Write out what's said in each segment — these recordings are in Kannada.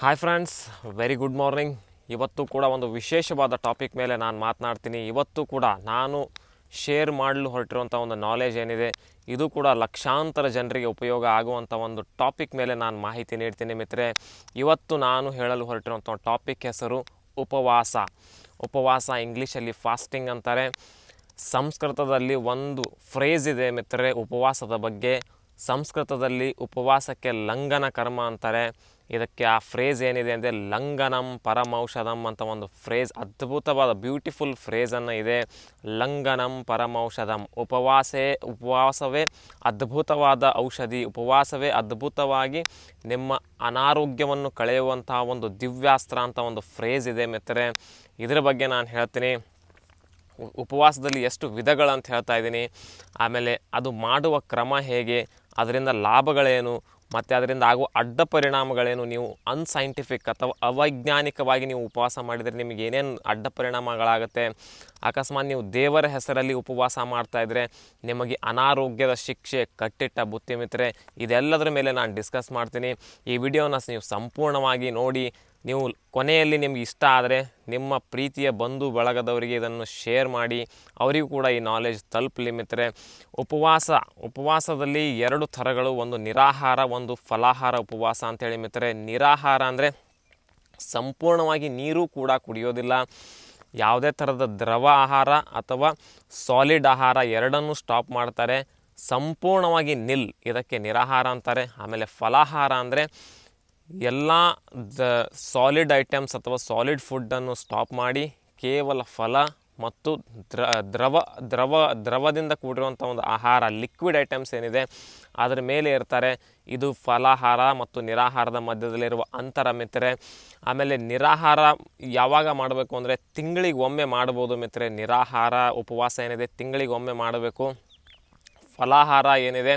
hi friends very good morning ಇವತ್ತು ಕೂಡ ಒಂದು ವಿಶೇಷವಾದ ಟಾಪಿಕ್ ಮೇಲೆ ನಾನು ಮಾತನಾಡ್ತೀನಿ ಇವತ್ತು ಕೂಡ ನಾನು ಶೇರ್ ಮಾಡಲು ಹೊರಟಿರುವಂಥ ಒಂದು ನಾಲೆಜ್ ಏನಿದೆ ಇದು ಕೂಡ ಲಕ್ಷಾಂತರ ಜನರಿಗೆ ಉಪಯೋಗ ಆಗುವಂಥ ಒಂದು ಟಾಪಿಕ್ ಮೇಲೆ ನಾನು ಮಾಹಿತಿ ನೀಡ್ತೀನಿ ಮಿತ್ರೆ ಇವತ್ತು ನಾನು ಹೇಳಲು ಹೊರಟಿರುವಂಥ ಟಾಪಿಕ್ ಹೆಸರು ಉಪವಾಸ ಉಪವಾಸ ಇಂಗ್ಲೀಷಲ್ಲಿ ಫಾಸ್ಟಿಂಗ್ ಅಂತಾರೆ ಸಂಸ್ಕೃತದಲ್ಲಿ ಒಂದು ಫ್ರೇಜ್ ಇದೆ ಮಿತ್ರೆ ಉಪವಾಸದ ಬಗ್ಗೆ ಸಂಸ್ಕೃತದಲ್ಲಿ ಉಪವಾಸಕ್ಕೆ ಲಂಘನ ಕರ್ಮ ಅಂತಾರೆ ಇದಕ್ಕೆ ಆ ಫ್ರೇಜ್ ಏನಿದೆ ಅಂದರೆ ಲಂಗನಂ ಪರಮೌಷಧಂ ಅಂತ ಒಂದು ಫ್ರೇಜ್ ಅದ್ಭುತವಾದ ಬ್ಯೂಟಿಫುಲ್ ಫ್ರೇಜನ್ನು ಇದೆ ಲಂಗನಂ ಪರಮೌಷಧಂ ಉಪವಾಸೇ ಉಪವಾಸವೇ ಅದ್ಭುತವಾದ ಔಷಧಿ ಉಪವಾಸವೇ ಅದ್ಭುತವಾಗಿ ನಿಮ್ಮ ಅನಾರೋಗ್ಯವನ್ನು ಕಳೆಯುವಂತಹ ಒಂದು ದಿವ್ಯಾಸ್ತ್ರ ಅಂತ ಒಂದು ಫ್ರೇಜ್ ಇದೆ ಮಿತ್ರರೆ ಇದರ ಬಗ್ಗೆ ನಾನು ಹೇಳ್ತೀನಿ ಉಪವಾಸದಲ್ಲಿ ಎಷ್ಟು ವಿಧಗಳಂತ ಹೇಳ್ತಾ ಇದ್ದೀನಿ ಆಮೇಲೆ ಅದು ಮಾಡುವ ಕ್ರಮ ಹೇಗೆ ಅದರಿಂದ ಲಾಭಗಳೇನು ಮತ್ತು ಅದರಿಂದ ಆಗುವ ಅಡ್ಡ ಪರಿಣಾಮಗಳೇನು ನೀವು ಅನ್ಸೈಂಟಿಫಿಕ್ ಅಥವಾ ಅವೈಜ್ಞಾನಿಕವಾಗಿ ನೀವು ಉಪವಾಸ ಮಾಡಿದರೆ ನಿಮಗೆ ಏನೇನು ಅಡ್ಡ ಪರಿಣಾಮಗಳಾಗುತ್ತೆ ಅಕಸ್ಮಾತ್ ನೀವು ದೇವರ ಹೆಸರಲ್ಲಿ ಉಪವಾಸ ಇದ್ದರೆ ನಿಮಗೆ ಅನಾರೋಗ್ಯದ ಶಿಕ್ಷೆ ಕಟ್ಟಿಟ್ಟ ಬುತ್ತಿಮಿತ್ರೆ ಇದೆಲ್ಲದರ ಮೇಲೆ ನಾನು ಡಿಸ್ಕಸ್ ಮಾಡ್ತೀನಿ ಈ ವಿಡಿಯೋನ ನೀವು ಸಂಪೂರ್ಣವಾಗಿ ನೋಡಿ ನೀವು ಕೊನೆಯಲ್ಲಿ ನಿಮ್ಗೆ ಇಷ್ಟ ಆದರೆ ನಿಮ್ಮ ಪ್ರೀತಿಯ ಬಂಧು ಬಳಗದವರಿಗೆ ಇದನ್ನು ಶೇರ್ ಮಾಡಿ ಅವರಿಗೂ ಕೂಡ ಈ ನಾಲೆಜ್ ತಲುಪಲಿ ಮಿತ್ರೆ ಉಪವಾಸ ಉಪವಾಸದಲ್ಲಿ ಎರಡು ಥರಗಳು ಒಂದು ನಿರಾಹಾರ ಒಂದು ಫಲಾಹಾರ ಉಪವಾಸ ಅಂತೇಳಿ ಮಿತ್ರೆ ನಿರಾಹಾರ ಅಂದರೆ ಸಂಪೂರ್ಣವಾಗಿ ನೀರು ಕೂಡ ಕುಡಿಯೋದಿಲ್ಲ ಯಾವುದೇ ಥರದ ದ್ರವ ಆಹಾರ ಅಥವಾ ಸಾಲಿಡ್ ಆಹಾರ ಎರಡನ್ನೂ ಸ್ಟಾಪ್ ಮಾಡ್ತಾರೆ ಸಂಪೂರ್ಣವಾಗಿ ನಿಲ್ ಇದಕ್ಕೆ ನಿರಾಹಾರ ಅಂತಾರೆ ಆಮೇಲೆ ಫಲಾಹಾರ ಅಂದರೆ ಎಲ್ಲ ದ ಸಾಲಿಡ್ ಐಟಮ್ಸ್ ಅಥವಾ ಸಾಲಿಡ್ ಫುಡ್ಡನ್ನು ಸ್ಟಾಪ್ ಮಾಡಿ ಕೇವಲ ಫಲ ಮತ್ತು ದ್ರ ದ್ರವ ದ್ರವ ದ್ರವದಿಂದ ಕೂಡಿರುವಂಥ ಒಂದು ಆಹಾರ ಲಿಕ್ವಿಡ್ ಐಟಮ್ಸ್ ಏನಿದೆ ಅದರ ಮೇಲೆ ಇರ್ತಾರೆ ಇದು ಫಲಾಹಾರ ಮತ್ತು ನಿರಾಹಾರದ ಮಧ್ಯದಲ್ಲಿರುವ ಅಂತರ ಮಿತ್ರೆ ಆಮೇಲೆ ನಿರಾಹಾರ ಯಾವಾಗ ಮಾಡಬೇಕು ಅಂದರೆ ಒಮ್ಮೆ ಮಾಡ್ಬೋದು ಮಿತ್ರೆ ನಿರಾಹಾರ ಉಪವಾಸ ಏನಿದೆ ತಿಂಗಳಿಗೊಮ್ಮೆ ಮಾಡಬೇಕು ಫಲಾಹಾರ ಏನಿದೆ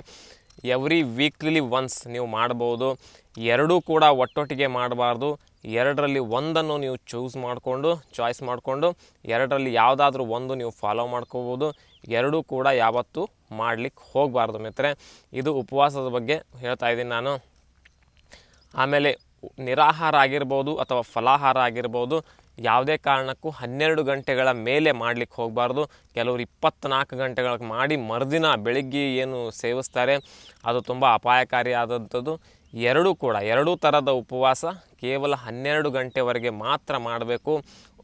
ಎವ್ರಿ ವೀಕ್ಲಿ ಒನ್ಸ್ ನೀವು ಮಾಡ್ಬೋದು ಎರಡೂ ಕೂಡ ಒಟ್ಟೊಟ್ಟಿಗೆ ಮಾಡಬಾರ್ದು ಎರಡರಲ್ಲಿ ಒಂದನ್ನು ನೀವು ಚೂಸ್ ಮಾಡಿಕೊಂಡು ಚಾಯ್ಸ್ ಮಾಡಿಕೊಂಡು ಎರಡರಲ್ಲಿ ಯಾವುದಾದ್ರೂ ಒಂದು ನೀವು ಫಾಲೋ ಮಾಡ್ಕೋಬೋದು ಎರಡೂ ಕೂಡ ಯಾವತ್ತೂ ಮಾಡಲಿಕ್ಕೆ ಹೋಗಬಾರ್ದು ಮಿತ್ರೆ ಇದು ಉಪವಾಸದ ಬಗ್ಗೆ ಹೇಳ್ತಾ ಇದ್ದೀನಿ ನಾನು ಆಮೇಲೆ ನಿರಾಹಾರ ಆಗಿರ್ಬೋದು ಅಥವಾ ಫಲಾಹಾರ ಆಗಿರ್ಬೋದು ಯಾವುದೇ ಕಾರಣಕ್ಕೂ ಹನ್ನೆರಡು ಗಂಟೆಗಳ ಮೇಲೆ ಮಾಡಲಿಕ್ಕೆ ಹೋಗಬಾರ್ದು ಕೆಲವರು ಇಪ್ಪತ್ತ್ನಾಲ್ಕು ಗಂಟೆಗಳಿಗೆ ಮಾಡಿ ಮರುದಿನ ಬೆಳಿಗ್ಗೆ ಏನು ಸೇವಿಸ್ತಾರೆ ಅದು ತುಂಬ ಅಪಾಯಕಾರಿ ಎರಡೂ ಕೂಡ ಎರಡೂ ಥರದ ಉಪವಾಸ ಕೇವಲ ಹನ್ನೆರಡು ಗಂಟೆವರೆಗೆ ಮಾತ್ರ ಮಾಡಬೇಕು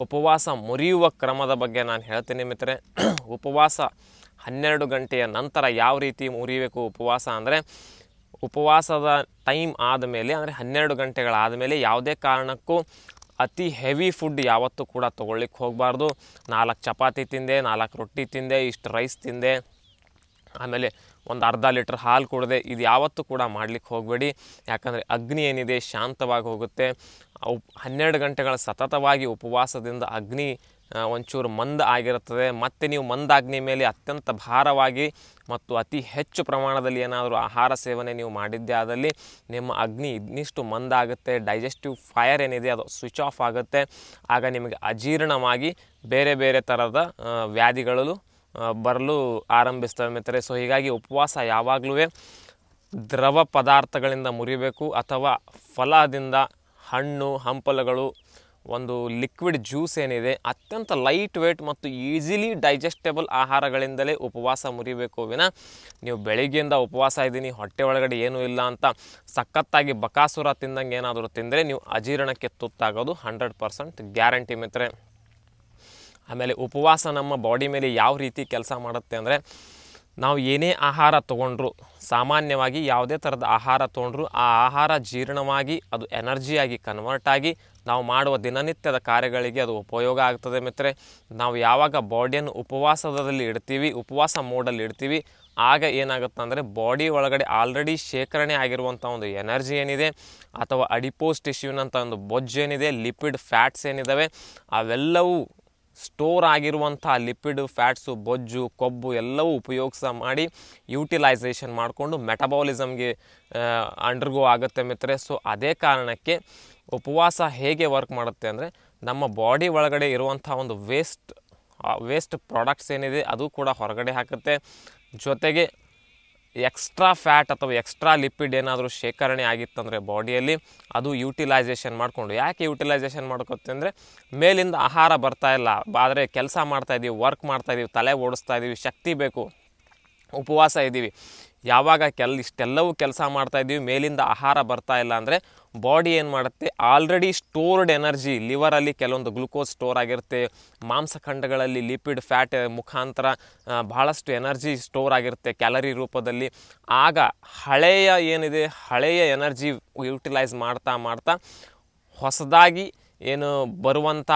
ಉಪವಾಸ ಮುರಿಯುವ ಕ್ರಮದ ಬಗ್ಗೆ ನಾನು ಹೇಳ್ತೀನಿ ಮಿತ್ರೆ ಉಪವಾಸ ಹನ್ನೆರಡು ಗಂಟೆಯ ನಂತರ ಯಾವ ರೀತಿ ಮುರಿಯಬೇಕು ಉಪವಾಸ ಅಂದರೆ ಉಪವಾಸದ ಟೈಮ್ ಆದಮೇಲೆ ಅಂದರೆ ಹನ್ನೆರಡು ಗಂಟೆಗಳಾದ ಮೇಲೆ ಯಾವುದೇ ಕಾರಣಕ್ಕೂ ಅತಿ ಹೆವಿ ಫುಡ್ ಯಾವತ್ತೂ ಕೂಡ ತೊಗೊಳ್ಲಿಕ್ಕೆ ಹೋಗಬಾರ್ದು ನಾಲ್ಕು ಚಪಾತಿ ತಿಂದೆ ನಾಲ್ಕು ರೊಟ್ಟಿ ತಿಂದೆ ಇಷ್ಟು ರೈಸ್ ತಿಂದೆ ಆಮೇಲೆ ಒಂದು ಅರ್ಧ ಲೀಟ್ರ್ ಹಾಲು ಕುಡಿದೆ ಇದು ಯಾವತ್ತೂ ಕೂಡ ಮಾಡಲಿಕ್ಕೆ ಹೋಗಬೇಡಿ ಯಾಕಂದರೆ ಅಗ್ನಿ ಏನಿದೆ ಶಾಂತವಾಗಿ ಹೋಗುತ್ತೆ ಉಪ್ ಹನ್ನೆರಡು ಗಂಟೆಗಳ ಸತತವಾಗಿ ಉಪವಾಸದಿಂದ ಅಗ್ನಿ ಒಂಚೂರು ಮಂದ ಆಗಿರುತ್ತದೆ ಮತ್ತು ನೀವು ಮಂದಾಗ್ನಿ ಮೇಲೆ ಅತ್ಯಂತ ಭಾರವಾಗಿ ಮತ್ತು ಅತಿ ಹೆಚ್ಚು ಪ್ರಮಾಣದಲ್ಲಿ ಏನಾದರೂ ಆಹಾರ ಸೇವನೆ ನೀವು ಮಾಡಿದ್ದೆ ಆದಲ್ಲಿ ನಿಮ್ಮ ಅಗ್ನಿ ಇನ್ನಿಷ್ಟು ಮಂದಾಗುತ್ತೆ ಡೈಜೆಸ್ಟಿವ್ ಫೈರ್ ಏನಿದೆ ಅದು ಸ್ವಿಚ್ ಆಫ್ ಆಗುತ್ತೆ ಆಗ ನಿಮಗೆ ಅಜೀರ್ಣವಾಗಿ ಬೇರೆ ಬೇರೆ ಥರದ ವ್ಯಾಧಿಗಳು ಬರಲು ಆರಂಭಿಸ್ತವೆ ಮಿತ್ರರೆ ಸೊ ಹೀಗಾಗಿ ಉಪವಾಸ ಯಾವಾಗಲೂ ದ್ರವ ಪದಾರ್ಥಗಳಿಂದ ಮುರಿಬೇಕು ಅಥವಾ ಫಲದಿಂದ ಹಣ್ಣು ಹಂಪಲುಗಳು ಒಂದು ಲಿಕ್ವಿಡ್ ಜ್ಯೂಸ್ ಏನಿದೆ ಅತ್ಯಂತ ಲೈಟ್ ವೇಟ್ ಮತ್ತು ಈಸಿಲಿ ಡೈಜೆಸ್ಟೇಬಲ್ ಆಹಾರಗಳಿಂದಲೇ ಉಪವಾಸ ಮುರಿಬೇಕು ವಿನ ನೀವು ಬೆಳಿಗ್ಗೆಯಿಂದ ಉಪವಾಸ ಇದ್ದೀನಿ ಹೊಟ್ಟೆ ಒಳಗಡೆ ಏನೂ ಇಲ್ಲ ಅಂತ ಸಖತ್ತಾಗಿ ಬಕಾಸುರ ತಿಂದಂಗೆ ಏನಾದರೂ ತಿಂದರೆ ನೀವು ಅಜೀರ್ಣಕ್ಕೆ ತುತ್ತಾಗೋದು ಹಂಡ್ರೆಡ್ ಪರ್ಸೆಂಟ್ ಗ್ಯಾರಂಟಿ ಮಿತ್ರೆ ಆಮೇಲೆ ಉಪವಾಸ ನಮ್ಮ ಬಾಡಿ ಮೇಲೆ ಯಾವ ರೀತಿ ಕೆಲಸ ಮಾಡುತ್ತೆ ಅಂದರೆ ನಾವು ಏನೇ ಆಹಾರ ತೊಗೊಂಡ್ರು ಸಾಮಾನ್ಯವಾಗಿ ಯಾವುದೇ ಥರದ ಆಹಾರ ತೊಗೊಂಡ್ರು ಆ ಆಹಾರ ಜೀರ್ಣವಾಗಿ ಅದು ಎನರ್ಜಿಯಾಗಿ ಕನ್ವರ್ಟ್ ಆಗಿ ನಾವು ಮಾಡುವ ದಿನನಿತ್ಯದ ಕಾರ್ಯಗಳಿಗೆ ಅದು ಉಪಯೋಗ ಆಗ್ತದೆ ಮಿತ್ರೆ ನಾವು ಯಾವಾಗ ಬಾಡಿಯನ್ನು ಉಪವಾಸದಲ್ಲಿ ಇಡ್ತೀವಿ ಉಪವಾಸ ಮೋಡಲ್ಲಿ ಇಡ್ತೀವಿ ಆಗ ಏನಾಗುತ್ತೆ ಅಂದರೆ ಬಾಡಿ ಒಳಗಡೆ ಆಲ್ರೆಡಿ ಶೇಖರಣೆ ಆಗಿರುವಂಥ ಒಂದು ಎನರ್ಜಿ ಏನಿದೆ ಅಥವಾ ಅಡಿಪೋಸ್ ಟಿಶ್ಯೂನಂಥ ಒಂದು ಬೊಜ್ಜು ಏನಿದೆ ಲಿಪಿಡ್ ಫ್ಯಾಟ್ಸ್ ಏನಿದ್ದಾವೆ ಅವೆಲ್ಲವೂ ಸ್ಟೋರ್ ಆಗಿರುವಂಥ ಲಿಪಿಡ್ ಫ್ಯಾಟ್ಸು ಬೊಜ್ಜು ಕೊಬ್ಬು ಎಲ್ಲವೂ ಉಪಯೋಗಿಸ ಮಾಡಿ ಯೂಟಿಲೈಸೇಷನ್ ಮಾಡಿಕೊಂಡು ಮೆಟಬಾಲಿಸಮ್ಗೆ ಅಂಡರ್ಗೋ ಆಗುತ್ತೆ ಮಿತ್ರೆ ಸೊ ಅದೇ ಕಾರಣಕ್ಕೆ ಉಪವಾಸ ಹೇಗೆ ವರ್ಕ್ ಮಾಡುತ್ತೆ ಅಂದರೆ ನಮ್ಮ ಬಾಡಿ ಒಳಗಡೆ ಇರುವಂಥ ಒಂದು ವೇಸ್ಟ್ ವೇಸ್ಟ್ ಪ್ರಾಡಕ್ಟ್ಸ್ ಏನಿದೆ ಅದು ಕೂಡ ಹೊರಗಡೆ ಹಾಕುತ್ತೆ ಜೊತೆಗೆ ಎಕ್ಸ್ಟ್ರಾ ಫ್ಯಾಟ್ ಅಥವಾ ಎಕ್ಸ್ಟ್ರಾ ಲಿಪಿಡ್ ಏನಾದರೂ ಶೇಖರಣೆ ಆಗಿತ್ತಂದರೆ ಬಾಡಿಯಲ್ಲಿ ಅದು ಯೂಟಿಲೈಸೇಷನ್ ಮಾಡಿಕೊಂಡು ಯಾಕೆ ಯೂಟಿಲೈಸೇಷನ್ ಮಾಡ್ಕೊತೀವಿ ಅಂದರೆ ಮೇಲಿಂದ ಆಹಾರ ಬರ್ತಾ ಇಲ್ಲ ಆದರೆ ಕೆಲಸ ಮಾಡ್ತಾಯಿದ್ದೀವಿ ವರ್ಕ್ ಮಾಡ್ತಾಯಿದ್ದೀವಿ ತಲೆ ಓಡಿಸ್ತಾ ಇದ್ದೀವಿ ಶಕ್ತಿ ಬೇಕು ಉಪವಾಸ ಇದ್ದೀವಿ ಯಾವಾಗ ಕೆಲ್ ಇಷ್ಟೆಲ್ಲವೂ ಕೆಲಸ ಮಾಡ್ತಾಯಿದ್ದೀವಿ ಮೇಲಿಂದ ಆಹಾರ ಬರ್ತಾ ಇಲ್ಲ ಅಂದರೆ ಬಾಡಿ ಏನು ಮಾಡುತ್ತೆ ಆಲ್ರೆಡಿ ಸ್ಟೋರ್ಡ್ ಎನರ್ಜಿ ಲಿವರಲ್ಲಿ ಕೆಲವೊಂದು ಗ್ಲುಕೋಸ್ ಸ್ಟೋರ್ ಆಗಿರುತ್ತೆ ಮಾಂಸಖಂಡಗಳಲ್ಲಿ ಲಿಪಿಡ್ ಫ್ಯಾಟ್ ಮುಖಾಂತರ ಬಹಳಷ್ಟು ಎನರ್ಜಿ ಸ್ಟೋರ್ ಆಗಿರುತ್ತೆ ಕ್ಯಾಲರಿ ರೂಪದಲ್ಲಿ ಆಗ ಹಳೆಯ ಏನಿದೆ ಹಳೆಯ ಎನರ್ಜಿ ಯುಟಿಲೈಸ್ ಮಾಡ್ತಾ ಮಾಡ್ತಾ ಹೊಸದಾಗಿ ಏನು ಬರುವಂಥ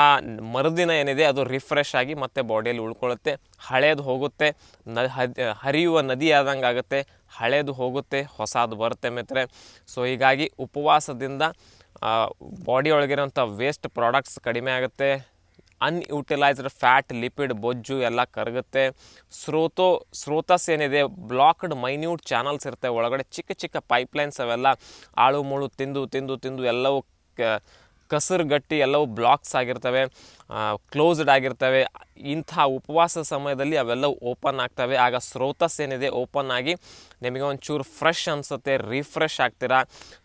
ಮರುದಿನ ಏನಿದೆ ಅದು ರಿಫ್ರೆಶ್ ಆಗಿ ಮತ್ತೆ ಬಾಡಿಯಲ್ಲಿ ಉಳ್ಕೊಳ್ಳುತ್ತೆ ಹಳೆಯದು ಹೋಗುತ್ತೆ ನ ಹರಿಯುವ ನದಿ ಆದಂಗೆ ಆಗುತ್ತೆ ಹಳೆಯದು ಹೋಗುತ್ತೆ ಹೊಸದು ಬರುತ್ತೆ ಮಿತ್ರೆ ಸೊ ಹೀಗಾಗಿ ಉಪವಾಸದಿಂದ ಬಾಡಿ ಒಳಗಿರೋಂಥ ವೇಸ್ಟ್ ಪ್ರಾಡಕ್ಟ್ಸ್ ಕಡಿಮೆ ಆಗುತ್ತೆ ಅನ್ಯೂಟಿಲೈಸ್ಡ್ ಫ್ಯಾಟ್ ಲಿಪಿಡ್ ಬೊಜ್ಜು ಎಲ್ಲ ಕರಗುತ್ತೆ ಸ್ರೋತೋ ಸ್ರೋತಸ್ ಏನಿದೆ ಬ್ಲಾಕ್ಡ್ ಮೈನ್ಯೂಟ್ ಚಾನಲ್ಸ್ ಇರ್ತವೆ ಒಳಗಡೆ ಚಿಕ್ಕ ಚಿಕ್ಕ ಪೈಪ್ಲೈನ್ಸ್ ಅವೆಲ್ಲ ಆಳು ಮುಳು ತಿಂದು ತಿಂದು ತಿಂದು ಎಲ್ಲವೂ ಕ ಕಸರು ಗಟ್ಟಿ ಎಲ್ಲವೂ ಬ್ಲಾಕ್ಸ್ ಆಗಿರ್ತವೆ ಕ್ಲೋಸ್ಡ್ ಆಗಿರ್ತವೆ ಇಂಥ ಉಪವಾಸ ಸಮಯದಲ್ಲಿ ಅವೆಲ್ಲವೂ ಓಪನ್ ಆಗ್ತವೆ ಆಗ ಸ್ರೋತಸ್ ಏನಿದೆ ಓಪನ್ ಆಗಿ ನಿಮಗೆ ಒಂಚೂರು ಫ್ರೆಶ್ ಅನಿಸುತ್ತೆ ರಿಫ್ರೆಶ್ ಆಗ್ತೀರಾ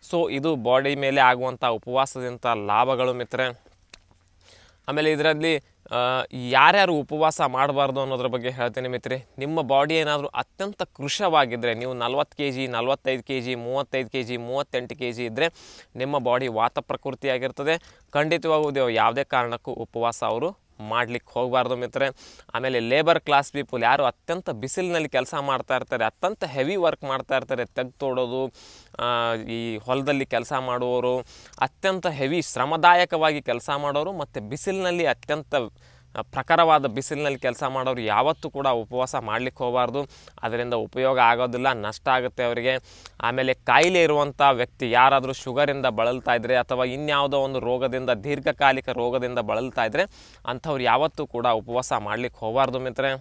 ಸೊ ಇದು ಬಾಡಿ ಮೇಲೆ ಆಗುವಂಥ ಉಪವಾಸದಂಥ ಲಾಭಗಳು ಮಿತ್ರೆ ಆಮೇಲೆ ಇದರಲ್ಲಿ ಯಾರ್ಯಾರು ಉಪವಾಸ ಮಾಡಬಾರ್ದು ಅನ್ನೋದ್ರ ಬಗ್ಗೆ ಹೇಳ್ತೇನೆ ಮಿತ್ರಿ ನಿಮ್ಮ ಬಾಡಿ ಏನಾದರೂ ಅತ್ಯಂತ ಕೃಶವಾಗಿದ್ದರೆ ನೀವು ನಲ್ವತ್ತು ಕೆ ಜಿ ನಲ್ವತ್ತೈದು ಕೆ ಜಿ ಮೂವತ್ತೈದು ಕೆ ಜಿ ಮೂವತ್ತೆಂಟು ಕೆ ಜಿ ಇದ್ದರೆ ನಿಮ್ಮ ಬಾಡಿ ವಾತ ಪ್ರಕೃತಿಯಾಗಿರ್ತದೆ ಖಂಡಿತವಾಗುವುದು ಯಾವುದೇ ಕಾರಣಕ್ಕೂ ಉಪವಾಸ ಅವರು ಮಾಡಲಿಕ್ಕೆ ಹೋಗಬಾರ್ದು ಮಿತ್ರೆ ಆಮೇಲೆ ಲೇಬರ್ ಕ್ಲಾಸ್ ಪೀಪಲ್ ಯಾರು ಅತ್ಯಂತ ಬಿಸಿಲಿನಲ್ಲಿ ಕೆಲಸ ಮಾಡ್ತಾ ಇರ್ತಾರೆ ಅತ್ಯಂತ ಹೆವಿ ವರ್ಕ್ ಮಾಡ್ತಾ ಇರ್ತಾರೆ ತೆಗ್ದು ತೋಡೋದು ಈ ಹೊಲದಲ್ಲಿ ಕೆಲಸ ಮಾಡುವವರು ಅತ್ಯಂತ ಹೆವಿ ಶ್ರಮದಾಯಕವಾಗಿ ಕೆಲಸ ಮಾಡೋರು ಮತ್ತು ಬಿಸಿಲಿನಲ್ಲಿ ಅತ್ಯಂತ ಪ್ರಖರವಾದ ಬಿಸಿಲಿನಲ್ಲಿ ಕೆಲಸ ಮಾಡೋರು ಯಾವತ್ತೂ ಕೂಡ ಉಪವಾಸ ಮಾಡಲಿಕ್ಕೆ ಹೋಗಬಾರ್ದು ಅದರಿಂದ ಉಪಯೋಗ ಆಗೋದಿಲ್ಲ ನಷ್ಟ ಆಗುತ್ತೆ ಅವರಿಗೆ ಆಮೇಲೆ ಕಾಯಿಲೆ ಇರುವಂಥ ವ್ಯಕ್ತಿ ಯಾರಾದರೂ ಶುಗರಿಂದ ಬಳಲ್ತಾ ಇದ್ದರೆ ಅಥವಾ ಇನ್ಯಾವುದೋ ಒಂದು ರೋಗದಿಂದ ದೀರ್ಘಕಾಲಿಕ ರೋಗದಿಂದ ಬಳಲ್ತಾ ಇದ್ದರೆ ಅಂಥವ್ರು ಯಾವತ್ತೂ ಕೂಡ ಉಪವಾಸ ಮಾಡಲಿಕ್ಕೆ ಹೋಗಬಾರ್ದು ಮಿತ್ರೆ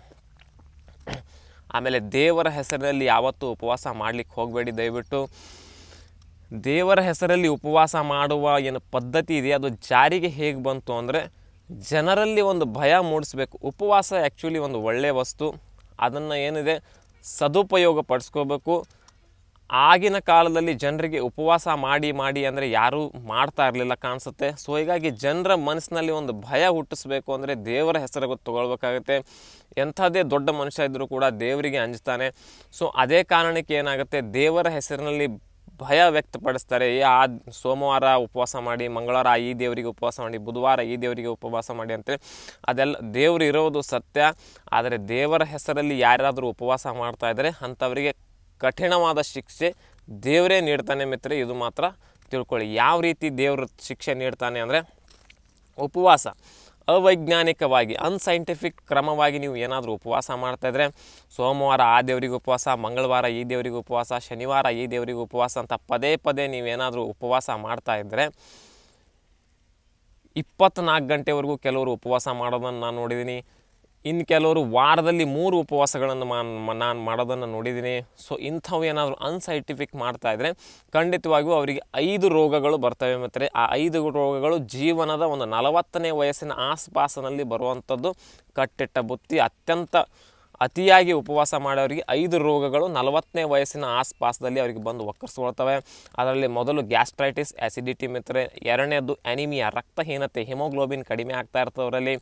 ಆಮೇಲೆ ದೇವರ ಹೆಸರಿನಲ್ಲಿ ಯಾವತ್ತೂ ಉಪವಾಸ ಮಾಡಲಿಕ್ಕೆ ಹೋಗಬೇಡಿ ದಯವಿಟ್ಟು ದೇವರ ಹೆಸರಲ್ಲಿ ಉಪವಾಸ ಮಾಡುವ ಏನು ಪದ್ಧತಿ ಇದೆ ಅದು ಜಾರಿಗೆ ಹೇಗೆ ಬಂತು ಅಂದರೆ ಜನರಲ್ಲಿ ಒಂದು ಭಯ ಮೂಡಿಸ್ಬೇಕು ಉಪವಾಸ ಆ್ಯಕ್ಚುಲಿ ಒಂದು ಒಳ್ಳೆಯ ವಸ್ತು ಅದನ್ನು ಏನಿದೆ ಸದುಪಯೋಗ ಪಡಿಸ್ಕೋಬೇಕು ಆಗಿನ ಕಾಲದಲ್ಲಿ ಜನರಿಗೆ ಉಪವಾಸ ಮಾಡಿ ಮಾಡಿ ಅಂದರೆ ಯಾರೂ ಮಾಡ್ತಾ ಇರಲಿಲ್ಲ ಕಾಣಿಸುತ್ತೆ ಸೊ ಹೀಗಾಗಿ ಜನರ ಮನಸ್ಸಿನಲ್ಲಿ ಒಂದು ಭಯ ಹುಟ್ಟಿಸ್ಬೇಕು ಅಂದರೆ ದೇವರ ಹೆಸರು ತೊಗೊಳ್ಬೇಕಾಗುತ್ತೆ ಎಂಥದ್ದೇ ದೊಡ್ಡ ಮನುಷ್ಯ ಇದ್ದರೂ ಕೂಡ ದೇವರಿಗೆ ಹಂಚ್ತಾನೆ ಸೊ ಅದೇ ಕಾರಣಕ್ಕೆ ಏನಾಗುತ್ತೆ ದೇವರ ಹೆಸರಿನಲ್ಲಿ ಭಯ ವ್ಯಕ್ತಪಡಿಸ್ತಾರೆ ಆ ಸೋಮವಾರ ಉಪವಾಸ ಮಾಡಿ ಮಂಗಳವಾರ ಈ ದೇವರಿಗೆ ಉಪವಾಸ ಮಾಡಿ ಬುಧವಾರ ಈ ದೇವರಿಗೆ ಉಪವಾಸ ಮಾಡಿ ಅಂತೇಳಿ ಅದೆಲ್ಲ ದೇವರು ಇರೋದು ಸತ್ಯ ಆದರೆ ದೇವರ ಹೆಸರಲ್ಲಿ ಯಾರಾದರೂ ಉಪವಾಸ ಮಾಡ್ತಾ ಇದ್ದರೆ ಅಂಥವರಿಗೆ ಕಠಿಣವಾದ ಶಿಕ್ಷೆ ದೇವರೇ ನೀಡ್ತಾನೆ ಮಿತ್ರ ಇದು ಮಾತ್ರ ತಿಳ್ಕೊಳ್ಳಿ ಯಾವ ರೀತಿ ದೇವ್ರ ಶಿಕ್ಷೆ ನೀಡ್ತಾನೆ ಅಂದರೆ ಉಪವಾಸ ಅವೈಜ್ಞಾನಿಕವಾಗಿ ಅನ್ಸೈಂಟಿಫಿಕ್ ಕ್ರಮವಾಗಿ ನೀವು ಏನಾದರೂ ಉಪವಾಸ ಮಾಡ್ತಾಯಿದ್ರೆ ಸೋಮವಾರ ಆ ದೇವರಿಗೆ ಉಪವಾಸ ಮಂಗಳವಾರ ಈ ದೇವರಿಗೆ ಉಪವಾಸ ಶನಿವಾರ ಈ ದೇವರಿಗೆ ಉಪವಾಸ ಅಂತ ಪದೇ ಪದೇ ನೀವೇನಾದರೂ ಉಪವಾಸ ಮಾಡ್ತಾ ಇದ್ದರೆ ಇಪ್ಪತ್ತ್ನಾಲ್ಕು ಗಂಟೆವರೆಗೂ ಕೆಲವರು ಉಪವಾಸ ಮಾಡೋದನ್ನು ನಾನು ನೋಡಿದ್ದೀನಿ ಇನ್ನು ಕೆಲವರು ವಾರದಲ್ಲಿ ಮೂರು ಉಪವಾಸಗಳನ್ನು ಮಾ ನಾನು ಮಾಡೋದನ್ನು ನೋಡಿದ್ದೀನಿ ಸೊ ಇಂಥವು ಏನಾದರೂ ಅನ್ಸೈಂಟಿಫಿಕ್ ಮಾಡ್ತಾಯಿದ್ರೆ ಖಂಡಿತವಾಗಿಯೂ ಅವರಿಗೆ ಐದು ರೋಗಗಳು ಬರ್ತವೆ ಮತ್ತು ಆ ಐದು ರೋಗಗಳು ಜೀವನದ ಒಂದು ನಲವತ್ತನೇ ವಯಸ್ಸಿನ ಆಸ್ಪಾಸಿನಲ್ಲಿ ಬರುವಂಥದ್ದು ಕಟ್ಟಿಟ್ಟ ಬುತ್ತಿ ಅತ್ಯಂತ ಅತಿಯಾಗಿ ಉಪವಾಸ ಮಾಡೋರಿಗೆ ಐದು ರೋಗಗಳು ನಲವತ್ತನೇ ವಯಸ್ಸಿನ ಆಸ್ಪಾಸದಲ್ಲಿ ಅವರಿಗೆ ಬಂದು ಒಕ್ಕರಿಸ್ಕೊಳ್ತವೆ ಅದರಲ್ಲಿ ಮೊದಲು ಗ್ಯಾಸ್ಟ್ರೈಟಿಸ್ ಆ್ಯಸಿಡಿಟಿ ಮಿತ್ರ ಎರಡನೇದು ಅನಿಮಿಯಾ ರಕ್ತಹೀನತೆ ಹಿಮೋಗ್ಲೋಬಿನ್ ಕಡಿಮೆ ಆಗ್ತಾ ಇರ್ತವರಲ್ಲಿ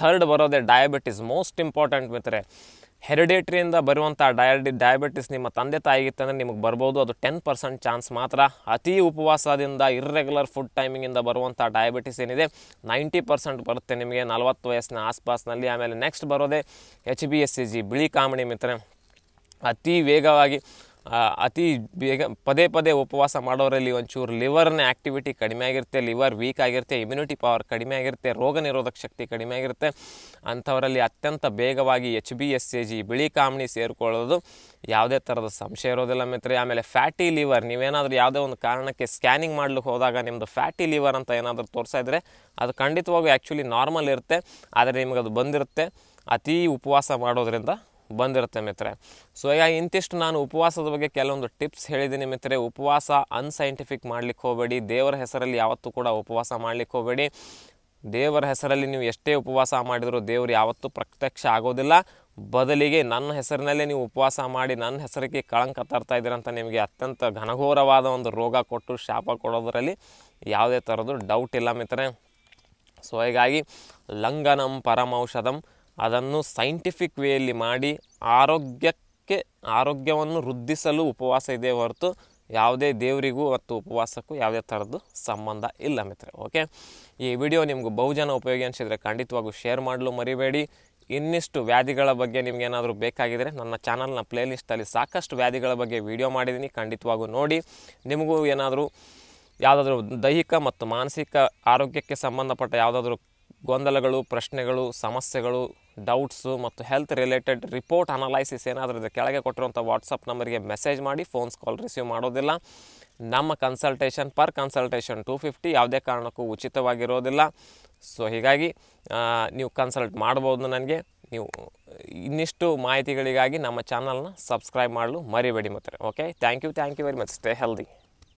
ಥರ್ಡ್ ಬರೋದೇ ಡಯಾಬಿಟಿಸ್ ಮೋಸ್ಟ್ ಇಂಪಾರ್ಟೆಂಟ್ ಮಿತ್ರೆ ಹೆರಿಡೇಟ್ರಿಯಿಂದ ಬರುವಂಥ ಡಯಾಡಿ ಡಯಾಬಿಟಿಸ್ ನಿಮ್ಮ ತಂದೆ ತಾಯಿಗಿತ್ತಂದರೆ ನಿಮಗೆ ಬರ್ಬೋದು ಅದು ಟೆನ್ ಪರ್ಸೆಂಟ್ ಚಾನ್ಸ್ ಮಾತ್ರ ಅತಿ ಉಪವಾಸದಿಂದ ಇರ್ರೆಗ್ಯುಲರ್ ಫುಡ್ ಟೈಮಿಂಗಿಂದ ಬರುವಂಥ ಡಯಾಬಿಟಿಸ್ ಏನಿದೆ ನೈಂಟಿ ಪರ್ಸೆಂಟ್ ಬರುತ್ತೆ ನಿಮಗೆ ನಲವತ್ತು ವಯಸ್ಸಿನ ಆಸ್ಪಾಸ್ನಲ್ಲಿ ಆಮೇಲೆ ನೆಕ್ಸ್ಟ್ ಬರೋದೇ H B S C G ಬಿಳಿ ಕಾಮಣಿ ಮಿತ್ರ ಅತಿ ವೇಗವಾಗಿ ಅತಿ ಬೇಗ ಪದೇ ಪದೇ ಉಪವಾಸ ಮಾಡೋರಲ್ಲಿ ಒಂಚೂರು ಲಿವರ್ನ ಆ್ಯಕ್ಟಿವಿಟಿ ಕಡಿಮೆ ಆಗಿರುತ್ತೆ ಲಿವರ್ ವೀಕ್ ಆಗಿರುತ್ತೆ ಇಮ್ಯುನಿಟಿ ಪವರ್ ಕಡಿಮೆ ಆಗಿರುತ್ತೆ ರೋಗ ನಿರೋಧಕ ಶಕ್ತಿ ಕಡಿಮೆ ಆಗಿರುತ್ತೆ ಅಂಥವರಲ್ಲಿ ಅತ್ಯಂತ ಬೇಗವಾಗಿ H B S A G ಬಿಳಿ ಕಾಮಣಿ ಸೇರಿಕೊಳ್ಳೋದು ಯಾವುದೇ ಥರದ ಸಂಶಯ ಇರೋದಿಲ್ಲ ಮಿತ್ರೆ ಆಮೇಲೆ ಫ್ಯಾಟಿ ಲಿವರ್ ನೀವೇನಾದರೂ ಯಾವುದೇ ಒಂದು ಕಾರಣಕ್ಕೆ ಸ್ಕ್ಯಾನಿಂಗ್ ಮಾಡಲಿಕ್ಕೆ ಹೋದಾಗ ನಿಮ್ಮದು ಫ್ಯಾಟಿ ಲಿವರ್ ಅಂತ ಏನಾದರೂ ತೋರಿಸ್ತಾ ಇದ್ದರೆ ಅದು ಖಂಡಿತವಾಗೂ ಆ್ಯಕ್ಚುಲಿ ನಾರ್ಮಲ್ ಇರುತ್ತೆ ಆದರೆ ನಿಮಗದು ಬಂದಿರುತ್ತೆ ಅತೀ ಉಪವಾಸ ಮಾಡೋದ್ರಿಂದ ಬಂದಿರುತ್ತೆ ಮಿತ್ರೆ ಸೊ ಈಗ ಇಂತಿಷ್ಟು ನಾನು ಉಪವಾಸದ ಬಗ್ಗೆ ಕೆಲವೊಂದು ಟಿಪ್ಸ್ ಹೇಳಿದ್ದೀನಿ ಮಿತ್ರೆ ಉಪವಾಸ ಅನ್ಸೈಂಟಿಫಿಕ್ ಮಾಡ್ಲಿಕ್ಕೆ ಹೋಗಬೇಡಿ ದೇವರ ಹೆಸರಲ್ಲಿ ಯಾವತ್ತೂ ಕೂಡ ಉಪವಾಸ ಮಾಡ್ಲಿಕ್ಕೆ ಹೋಗಬೇಡಿ ದೇವರ ಹೆಸರಲ್ಲಿ ನೀವು ಎಷ್ಟೇ ಉಪವಾಸ ಮಾಡಿದರೂ ದೇವರು ಯಾವತ್ತೂ ಪ್ರತ್ಯಕ್ಷ ಆಗೋದಿಲ್ಲ ಬದಲಿಗೆ ನನ್ನ ಹೆಸರಿನಲ್ಲೇ ನೀವು ಉಪವಾಸ ಮಾಡಿ ನನ್ನ ಹೆಸರಿಗೆ ಕಳಂಕ ತರ್ತಾ ಇದ್ದೀರಂತ ನಿಮಗೆ ಅತ್ಯಂತ ಘನಘೋರವಾದ ಒಂದು ರೋಗ ಕೊಟ್ಟು ಶಾಪ ಕೊಡೋದರಲ್ಲಿ ಯಾವುದೇ ಥರದ್ದು ಡೌಟ್ ಇಲ್ಲ ಮಿತ್ರ ಸೊ ಹೀಗಾಗಿ ಲಂಗನಂ ಪರಮೌಷಧಂ ಅದನ್ನು ಸೈಂಟಿಫಿಕ್ ವೇಯಲ್ಲಿ ಮಾಡಿ ಆರೋಗ್ಯಕ್ಕೆ ಆರೋಗ್ಯವನ್ನು ವೃದ್ಧಿಸಲು ಉಪವಾಸ ಇದೆ ಹೊರತು ಯಾವುದೇ ದೇವರಿಗೂ ಮತ್ತು ಉಪವಾಸಕ್ಕೂ ಯಾವುದೇ ಥರದ್ದು ಸಂಬಂಧ ಇಲ್ಲ ಮಿತ್ರೆ ಓಕೆ ಈ ವಿಡಿಯೋ ನಿಮ್ಗೆ ಬಹುಜನ ಉಪಯೋಗಿ ಅನಿಸಿದರೆ ಖಂಡಿತವಾಗೂ ಶೇರ್ ಮಾಡಲು ಮರಿಬೇಡಿ ಇನ್ನಿಷ್ಟು ವ್ಯಾಧಿಗಳ ಬಗ್ಗೆ ನಿಮಗೇನಾದರೂ ಬೇಕಾಗಿದ್ದರೆ ನನ್ನ ಚಾನಲ್ನ ಪ್ಲೇಲಿಸ್ಟಲ್ಲಿ ಸಾಕಷ್ಟು ವ್ಯಾಧಿಗಳ ಬಗ್ಗೆ ವಿಡಿಯೋ ಮಾಡಿದ್ದೀನಿ ಖಂಡಿತವಾಗೂ ನೋಡಿ ನಿಮಗೂ ಏನಾದರೂ ಯಾವುದಾದ್ರೂ ದೈಹಿಕ ಮತ್ತು ಮಾನಸಿಕ ಆರೋಗ್ಯಕ್ಕೆ ಸಂಬಂಧಪಟ್ಟ ಯಾವುದಾದ್ರೂ ಗೊಂದಲಗಳು ಪ್ರಶ್ನೆಗಳು ಸಮಸ್ಯೆಗಳು ಡೌಟ್ಸು ಮತ್ತು ಹೆಲ್ತ್ ರಿಲೇಟೆಡ್ ರಿಪೋರ್ಟ್ ಅನಾಲೈಸಿಸ್ ಏನಾದರೂ ಇದೆ ಕೆಳಗೆ ಕೊಟ್ಟಿರುವಂಥ ವಾಟ್ಸಪ್ ನಂಬರಿಗೆ ಮೆಸೇಜ್ ಮಾಡಿ ಫೋನ್ಸ್ ಕಾಲ್ ರಿಸೀವ್ ಮಾಡೋದಿಲ್ಲ ನಮ್ಮ consultation per consultation two fifty ಯಾವುದೇ ಕಾರಣಕ್ಕೂ ಉಚಿತವಾಗಿರೋದಿಲ್ಲ ಸೊ ಹೀಗಾಗಿ ನೀವು ಕನ್ಸಲ್ಟ್ ಮಾಡ್ಬೋದು ನನಗೆ ನೀವು ಇನ್ನಿಷ್ಟು ಮಾಹಿತಿಗಳಿಗಾಗಿ ನಮ್ಮ ಚಾನಲ್ನ ಸಬ್ಸ್ಕ್ರೈಬ್ ಮಾಡಲು ಮರಿಬೇಡಿ ಮತ್ತೆ okay thank you thank you very much stay healthy